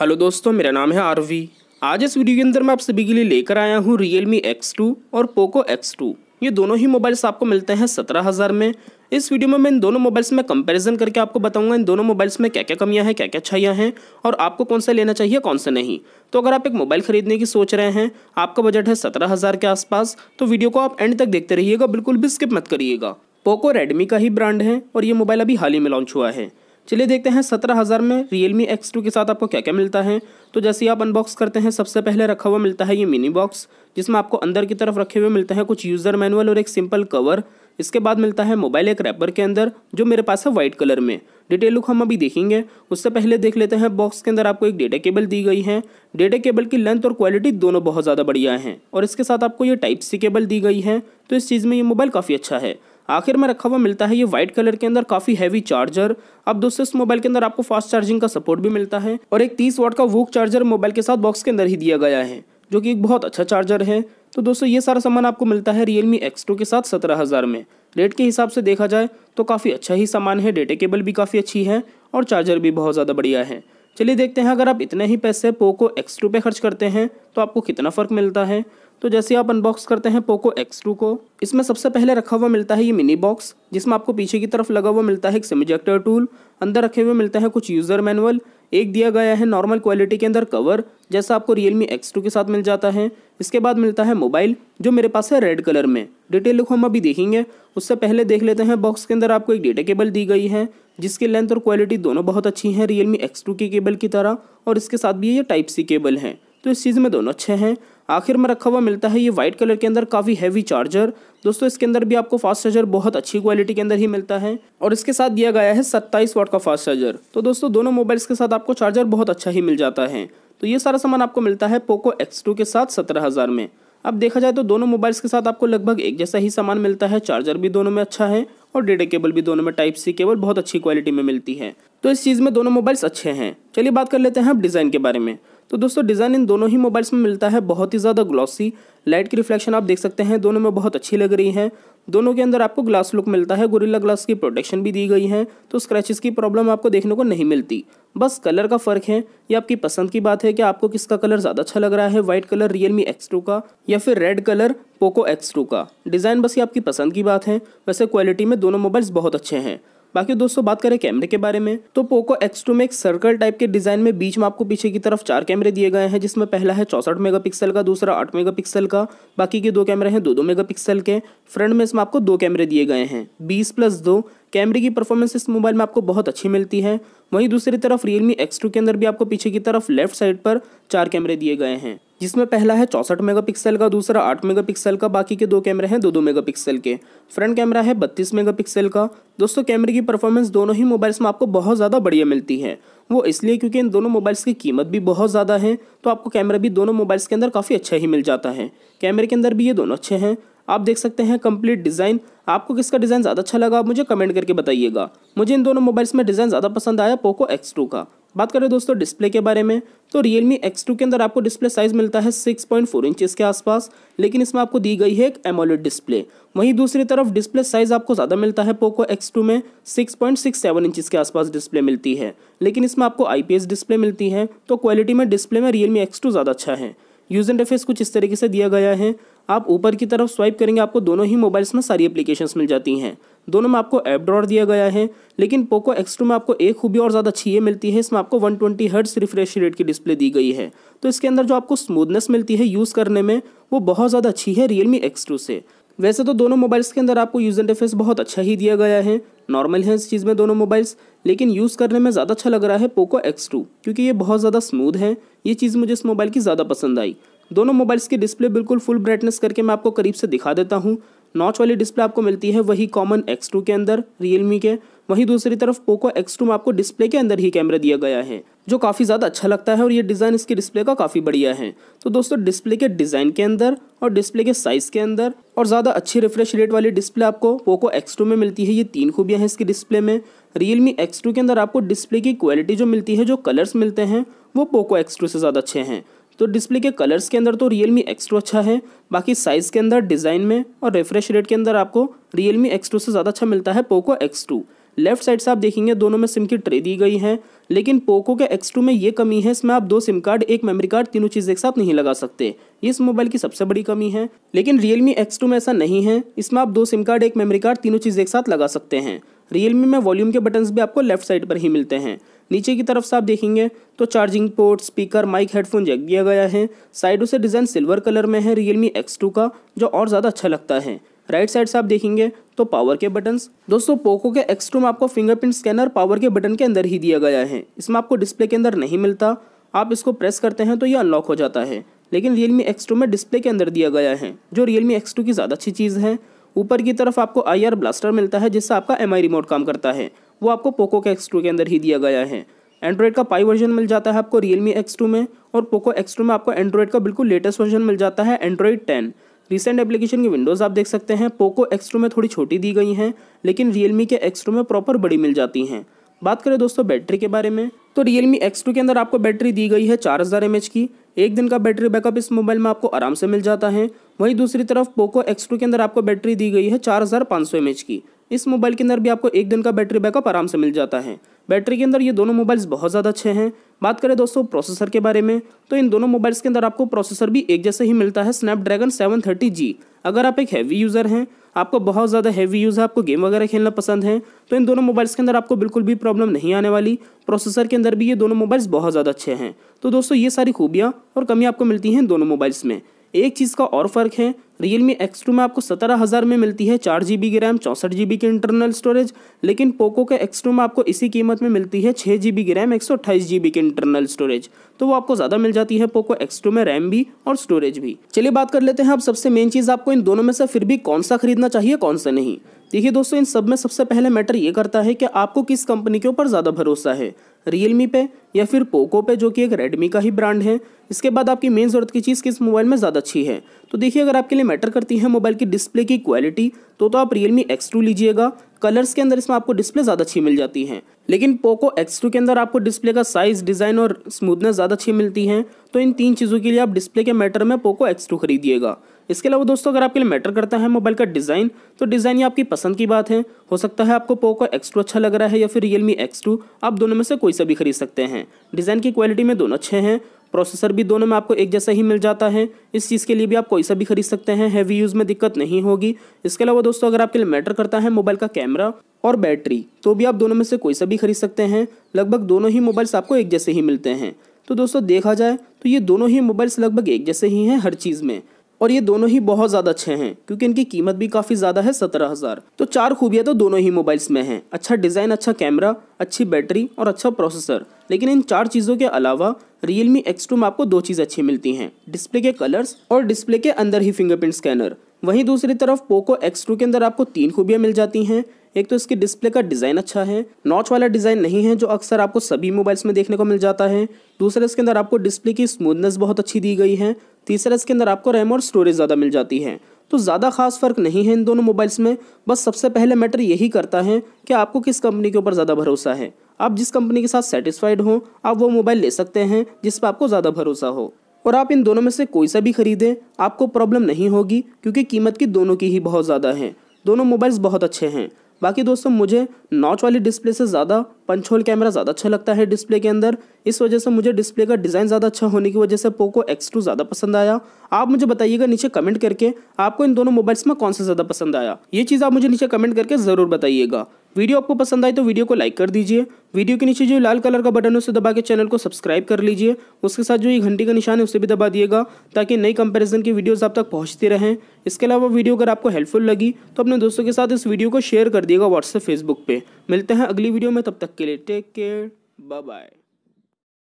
hello दोस्तों मेरा नाम है आरवी आज इस वीडियो के अंदर मैं आप सभी के लिए लेकर आया हूँ रियल मी एक्स टू और पोको एक्स टू ये दोनों ही मोबाइल्स आपको मिलते हैं सत्रह हज़ार में इस वीडियो में मैं इन दोनों मोबाइल्स में कंपैरिजन करके आपको बताऊंगा इन दोनों मोबाइल्स में क्या क्या कमियां हैं क्या क्या अच्छाइयाँ हैं और आपको कौन सा लेना चाहिए कौन सा नहीं तो अगर आप एक मोबाइल खरीदने की सोच रहे हैं आपका बजट है सत्रह हज़ार के आसपास तो वीडियो को आप एंड तक देखते रहिएगा बिल्कुल भी स्किप मत करिएगा पोको रेडमी का ही ब्रांड है और ये मोबाइल अभी हाल ही में लॉन्च हुआ है चलिए देखते हैं सत्रह हज़ार में एक्स टू के साथ आपको क्या क्या मिलता है तो जैसे ही आप अनबॉक्स करते हैं सबसे पहले रखा हुआ मिलता है ये मिनी बॉक्स जिसमें आपको अंदर की तरफ रखे हुए मिलते हैं कुछ यूज़र मैनुअल और एक सिंपल कवर इसके बाद मिलता है मोबाइल एक रैपर के अंदर जो मेरे पास है वाइट कलर में डिटेल लुक हम अभी देखेंगे उससे पहले देख लेते हैं बॉक्स के अंदर आपको एक डेटा केबल दी गई है डेटा केबल की लेंथ और क्वालिटी दोनों बहुत ज़्यादा बढ़िया हैं और इसके साथ आपको ये टाइप सी केबल दी गई है तो इस चीज़ में ये मोबाइल काफ़ी अच्छा है आखिर में रखा हुआ मिलता है ये व्हाइट कलर के अंदर काफ़ी हैवी चार्जर अब दोस्तों इस मोबाइल के अंदर आपको फास्ट चार्जिंग का सपोर्ट भी मिलता है और एक तीस वॉट का वूक चार्जर मोबाइल के साथ बॉक्स के अंदर ही दिया गया है जो कि एक बहुत अच्छा चार्जर है तो दोस्तों ये सारा सामान आपको मिलता है रियलमी एक्स के साथ सत्रह हज़ार में रेट के हिसाब से देखा जाए तो काफ़ी अच्छा ही सामान है डेटा केबल भी काफ़ी अच्छी है और चार्जर भी बहुत ज़्यादा बढ़िया है चलिए देखते हैं अगर आप इतने ही पैसे पोको एक्स टू पे खर्च करते हैं तो आपको कितना फ़र्क मिलता है तो जैसे आप अनबॉक्स करते हैं पोको एक्स टू को इसमें सबसे पहले रखा हुआ मिलता है ये मिनी बॉक्स जिसमें आपको पीछे की तरफ लगा हुआ मिलता है एक सेमिजेक्टर टूल अंदर रखे हुए मिलता है कुछ यूज़र मैनुअल एक दिया गया है नॉर्मल क्वालिटी के अंदर कवर जैसा आपको रियलमी एक्स टू के साथ मिल जाता है इसके बाद मिलता है मोबाइल जो मेरे पास है रेड कलर में डिटेल को हम अभी देखेंगे उससे पहले देख लेते हैं बॉक्स के अंदर आपको एक डेटा केबल दी गई है जिसकी लेंथ और क्वालिटी दोनों बहुत अच्छी है रियलमी एक्स टू की केबल की तरह और इसके साथ भी ये टाइप सी केबल है तो इस चीज़ में दोनों अच्छे हैं आखिर में रखा हुआ मिलता है ये वाइट कलर के अंदर काफ़ी हैवी चार्जर दोस्तों इसके अंदर भी आपको फास्ट चार्जर बहुत अच्छी क्वालिटी के अंदर ही मिलता है और इसके साथ दिया गया है सत्ताईस वाट का फास्ट चार्जर तो दोस्तों दोनों मोबाइल्स के साथ आपको चार्जर बहुत अच्छा ही मिल जाता है तो ये सारा सामान आपको मिलता है पोको एक्स के साथ सत्रह हज़ार में अब देखा जाए तो दोनों मोबाइल्स के साथ आपको लगभग एक जैसा ही सामान मिलता है चार्जर भी दोनों में अच्छा है और डेटा केबल भी दोनों में टाइप सी केबल बहुत अच्छी क्वालिटी में मिलती है तो इस चीज़ में दोनों मोबाइल्स अच्छे हैं चलिए बात कर लेते हैं अब डिज़ाइन के बारे में तो दोस्तों डिज़ाइन इन दोनों ही मोबाइल्स में मिलता है बहुत ही ज़्यादा ग्लॉसी लाइट की रिफ्लेक्शन आप देख सकते हैं दोनों में बहुत अच्छी लग रही है दोनों के अंदर आपको ग्लास लुक मिलता है गोरिल्ला ग्लास की प्रोटेक्शन भी दी गई है तो स्क्रैचेस की प्रॉब्लम आपको देखने को नहीं मिलती बस कलर का फ़र्क है या आपकी पसंद की बात है कि आपको किसका कलर ज़्यादा अच्छा लग रहा है white colour Realme X two का या फिर red colour Poco X two का डिज़ाइन बस ये आपकी पसंद की बात है वैसे क्वालिटी में दोनों मोबाइल्स बहुत अच्छे हैं बाकी दोस्तों बात करें कैमरे के बारे में तो पोको एक्स टू में एक सर्कल टाइप के डिजाइन में बीच में आपको पीछे की तरफ चार कैमरे दिए गए हैं जिसमें पहला है चौसठ मेगापिक्सल का दूसरा आठ मेगापिक्सल का बाकी के दो कैमरे हैं दो दो मेगापिक्सल के फ्रंट में इसमें आपको दो कैमरे दिए गए हैं बीस प्लस दो कैमरे की परफॉर्मेंस इस मोबाइल में आपको बहुत अच्छी मिलती है वहीं दूसरी तरफ रियलमी एक्स के अंदर भी आपको पीछे की तरफ लेफ्ट साइड पर चार कैमरे दिए गए हैं जिसमें पहला है चौसठ मेगापिक्सल का दूसरा आठ मेगापिक्सल का बाकी के दो कैमरे हैं दो दो मेगापिक्सल के फ्रंट कैमरा है बत्तीस मेगापिक्सल का दोस्तों कैमरे की परफॉर्मेंस दोनों ही मोबाइल्स में आपको बहुत ज़्यादा बढ़िया मिलती है वो इसलिए क्योंकि इन दोनों मोबाइल्स की कीमत भी बहुत ज़्यादा है तो आपको कैमरा भी दोनों मोबाइल्स के अंदर काफ़ी अच्छा ही मिल जाता है कैमरे के अंदर भी ये दोनों अच्छे हैं आप देख सकते हैं कंप्लीट डिज़ाइन आपको किसका डिज़ाइन ज़्यादा अच्छा लगा आप मुझे कमेंट करके बताइएगा मुझे इन दोनों मोबाइल्स में डिज़ाइन ज़्यादा पसंद आया पोको एक्स टू का बात करें दोस्तों डिस्प्ले के बारे में तो एक्स टू के अंदर आपको डिस्प्ले साइज मिलता है 6.4 पॉइंट के आसपास लेकिन इसमें आपको दी गई है एक एमोलेड डिस्प्ले वहीं दूसरी तरफ डिस्प्ले साइज आपको ज़्यादा मिलता है पोको टू में 6.67 पॉइंट के आसपास डिस्प्ले मिलती है लेकिन इसमें आपको आई डिस्प्ले मिलती है तो क्वालिटी में डिस्प्ले में Realme X2 ज़्यादा अच्छा है यूज़ इंटरफेस कुछ इस तरीके से दिया गया है आप ऊपर की तरफ स्वाइप करेंगे आपको दोनों ही मोबाइल्स में सारी एप्लीकेशंस मिल जाती हैं दोनों में आपको ऐप ड्रॉर दिया गया है लेकिन पोको एक्स टू में आपको एक खूबी और ज़्यादा अच्छी ये मिलती है इसमें आपको 120 ट्वेंटी हर्ट्स रिफ्रेश रेट की डिस्प्ले दी गई है तो इसके अंदर जो आपको स्मूथनेस मिलती है यूज़ करने में वो बहुत ज़्यादा अच्छी है रियलमी एक्स टू से वैसे तो दोनों मोबाइल्स के अंदर आपको यूज़ इंटरफेस बहुत अच्छा ही दिया गया है नॉर्मल है इस चीज़ में दोनों मोबाइल्स लेकिन यूज़ करने में ज़्यादा अच्छा लग रहा है पोको एक्स टू क्योंकि ये बहुत ज़्यादा स्मूद है ये चीज़ मुझे इस मोबाइल की ज़्यादा पसंद आई दोनों मोबाइल्स की डिस्प्ले बिल्कुल फुल ब्राइटनेस करके मैं आपको करीब से दिखा देता हूँ नॉच वाली डिस्प्ले आपको मिलती है वही कॉमन एक्स के अंदर रियलमी के वहीं दूसरी तरफ पोको एक्स में आपको डिस्प्ले के अंदर ही कैमरा दिया गया है जो काफ़ी ज़्यादा अच्छा लगता है और ये डिज़ाइन इसके डिस्प्ले का काफ़ी बढ़िया है तो दोस्तों डिस्प्ले के डिज़ाइन के अंदर और डिस्प्ले के साइज़ के अंदर और ज़्यादा अच्छी रिफ्रेश रेट वाली डिस्प्ले आपको पोको एक्स में मिलती है ये तीन खूबियाँ हैं इसके डिस्प्ले में रियलमी एक्स के अंदर आपको डिस्प्ले की क्वालिटी जो मिलती है जो कलर्स मिलते हैं वो पोको एक्स से ज़्यादा अच्छे हैं तो डिस्प्ले के कलर्स के अंदर तो रियल एक्स टू अच्छा है बाकी साइज़ के अंदर डिज़ाइन में और रिफ्रेश रेट के अंदर आपको रियलमी एक्स टू से ज़्यादा अच्छा मिलता है Poco X two left side से आप देखेंगे दोनों में सिम की ट्रे दी गई है लेकिन पोको के एक्स टू में ये कमी है इसमें आप दो सिम कार्ड एक मेमोरी कार्ड तीनों चीज़ एक साथ नहीं लगा सकते ये इस मोबाइल की सबसे बड़ी कमी है लेकिन रियल मी एक्स टू में ऐसा नहीं है इसमें आप दो सिम कार्ड एक मेमोरी कार्ड तीनों चीज़ एक साथ लगा सकते हैं रियलमी में वॉल्यूम के बटन्स भी आपको लेफ्ट साइड पर ही मिलते हैं नीचे की तरफ से आप देखेंगे तो charging port speaker mic headphone jack दिया गया है साइडों से डिज़ाइन सिल्वर कलर में है रियलमी एक्स टू का जो और ज़्यादा अच्छा लगता है राइट साइड से आप देखेंगे तो पावर के बटन्स दोस्तों पोको के एक्स टू में आपको फिंगरप्रिंट स्कैनर पावर के बटन के अंदर ही दिया गया है इसमें आपको डिस्प्ले के अंदर नहीं मिलता आप इसको प्रेस करते हैं तो ये अनलॉक हो जाता है लेकिन रियलमी एक्स टू में डिस्प्ले के अंदर दिया गया है जो रियलमी एक्स टू की ज़्यादा अच्छी चीज़ है ऊपर की तरफ आपको आई ब्लास्टर मिलता है जिससे आपका एम रिमोट काम करता है वो आपको पोको के एक्स के अंदर ही दिया गया है एंड्रॉयड का पाई वर्जन मिल जाता है आपको रियलमी एक्स में और पोको एक्स में आपको एंड्रॉयड का बिल्कुल लेटेस्ट वर्जन मिल जाता है एंड्रॉयड टेन रिसेंट एप्लीकेशन की विंडोज़ आप देख सकते हैं पोको एक्स में थोड़ी छोटी दी गई हैं लेकिन रियलमी के एक्स में प्रॉपर बड़ी मिल जाती हैं बात करें दोस्तों बैटरी के बारे में तो रियलमी एक्स के अंदर आपको बैटरी दी गई है चार हज़ार की एक दिन का बैटरी बैकअप इस मोबाइल में आपको आराम से मिल जाता है वहीं दूसरी तरफ पोको एक्स के अंदर आपको बैटरी दी गई है चार हज़ार की इस मोबाइल के अंदर भी आपको एक दिन का बैटरी बैकअप आराम से मिल जाता है बैटरी के अंदर ये दोनों मोबाइल्स बहुत ज़्यादा अच्छे हैं बात करें दोस्तों प्रोसेसर के बारे में तो इन दोनों मोबाइल्स के अंदर आपको प्रोसेसर भी एक जैसे ही मिलता है स्नैपड्रैगन 730G अगर आप एक हैवी यूज़र हैं आपको बहुत ज़्यादा हैवी यूज़ है आपको गेम वगैरह खेलना पसंद है तो इन दोनों मोबाइल्स के अंदर आपको बिल्कुल भी प्रॉब्लम नहीं आने वाली प्रोसेसर के अंदर भी ये दोनों मोबाइल्स बहुत ज़्यादा अच्छे हैं तो दोस्तों ये सारी खूबियाँ और कमियाँ आपको मिलती हैं दोनों मोबाइल्स में एक चीज़ का और फ़र्क है रियलमी एक्स टू में आपको सत्रह हज़ार में मिलती है चार जी बी की रैम चौंसठ जी बी की इंटरनल स्टोरेज लेकिन पोको के एक्स टू में आपको इसी कीमत में मिलती है छः जी बी की रैम एक सौ अट्ठाईस जी बी की इंटरनल स्टोरेज तो वो आपको ज़्यादा मिल जाती है पोको एक्स टू में रैम भी और स्टोरेज भी चलिए बात कर लेते हैं अब सबसे मेन चीज़ आपको इन दोनों में से फिर भी कौन सा खरीदना चाहिए कौन सा नहीं देखिए दोस्तों इन सब में सबसे पहले मैटर ये करता है कि आपको किस कंपनी के ऊपर ज़्यादा भरोसा है रियलमी पे या फिर पोको पे जो कि एक रेडमी का ही ब्रांड है इसके बाद आपकी मेन ज़रूरत की चीज़ किस मोबाइल में ज़्यादा अच्छी है तो देखिए अगर आपके लिए मैटर करती है मोबाइल की डिस्प्ले की क्वालिटी तो तो आप रियलमी एक्स टू लीजिएगा कलर्स के अंदर इसमें आपको डिस्प्ले ज़्यादा अच्छी मिल जाती है लेकिन पोको एक्स टू के अंदर आपको डिस्प्ले का साइज डिज़ाइन और स्मूथनेस ज़्यादा अच्छी मिलती है तो इन तीन चीज़ों के लिए आप डिस्प्ले के मैटर में पोको एक्स टू खरीदिएगा इसके अलावा दोस्तों अगर आपके लिए मैटर करता है मोबाइल का डिज़ाइन तो डिज़ाइन ये आपकी पसंद की बात है हो सकता है आपको पोको एक्स टू अच्छा लग रहा है या फिर रियलमी एक्स टू आप दोनों में से कोई सा भी खरीद सकते हैं डिज़ाइन की क्वालिटी में दोनों अच्छे हैं प्रोसेसर भी दोनों में आपको एक जैसा ही मिल जाता है इस चीज़ के लिए भी आप कोई सा भी खरीद सकते हैं हैवी यूज़ में दिक्कत नहीं होगी इसके अलावा दोस्तों अगर आपके लिए मैटर करता है मोबाइल का कैमरा और बैटरी तो भी आप दोनों में से कोई सा भी खरीद सकते हैं लगभग दोनों ही मोबाइल्स आपको एक जैसे ही मिलते हैं तो दोस्तों देखा जाए तो ये दोनों ही मोबाइल्स लगभग एक जैसे ही हैं हर चीज़ में और ये दोनों ही बहुत ज़्यादा अच्छे हैं क्योंकि इनकी कीमत भी काफ़ी ज़्यादा है सत्रह हज़ार तो चार खूबियाँ तो दोनों ही मोबाइल्स में हैं अच्छा डिज़ाइन अच्छा कैमरा अच्छी बैटरी और अच्छा प्रोसेसर लेकिन इन चार चीज़ों के अलावा रियलमी एक्स टू में आपको दो चीज़ अच्छी मिलती हैं डिस्प्ले के कलर्स और डिस्प्ले के अंदर ही फिंगरप्रिंट स्कैनर वहीं दूसरी तरफ पोको एक्स टू के अंदर आपको तीन खूबियाँ मिल जाती हैं एक तो इसके डिस्प्ले का डिज़ाइन अच्छा है नॉच वाला डिज़ाइन नहीं है जो अक्सर आपको सभी मोबाइल्स में देखने को मिल जाता है दूसरा इसके अंदर आपको डिस्प्ले की स्मूथनेस बहुत अच्छी दी गई है तीसरा इसके अंदर आपको रैम और स्टोरेज ज़्यादा मिल जाती है तो ज़्यादा खास फ़र्क नहीं है इन दोनों मोबाइल्स में बस सबसे पहले मैटर यही करता है कि आपको किस कंपनी के ऊपर ज़्यादा भरोसा है आप जिस कंपनी के साथ सेटिस्फाइड हो आप वो मोबाइल ले सकते हैं जिस पर आपको ज़्यादा भरोसा हो और आप इन दोनों में से कोई सा भी खरीदें आपको प्रॉब्लम नहीं होगी क्योंकि कीमत की दोनों की ही बहुत ज़्यादा है दोनों मोबाइल्स बहुत अच्छे हैं बाकी दोस्तों मुझे नॉच वाली डिस्प्ले से ज़्यादा पंच होल कैमरा ज़्यादा अच्छा लगता है डिस्प्ले के अंदर इस वजह से मुझे डिस्प्ले का डिज़ाइन ज़्यादा अच्छा होने की वजह से पोको एक्स टू ज़्यादा पसंद आया आप मुझे बताइएगा नीचे कमेंट करके आपको इन दोनों मोबाइल्स में कौन सा ज़्यादा पसंद आया ये चीज़ आप मुझे नीचे कमेंट करके ज़रूर बताइएगा वीडियो आपको पसंद आए तो वीडियो को लाइक कर दीजिए वीडियो के नीचे जो लाल कलर का बटन है उसे दबा के चैनल को सब्सक्राइब कर लीजिए उसके साथ जो ये घंटी का निशान है उसे भी दबा दिएगा ताकि नई कंपैरिजन की वीडियोस आप तक पहुंचती रहें इसके अलावा वीडियो अगर आपको हेल्पफुल लगी तो अपने दोस्तों के साथ इस वीडियो को शेयर कर दिएगा व्हाट्सएप फेसबुक पर मिलते हैं अगली वीडियो में तब तक के लिए टेक केयर बाय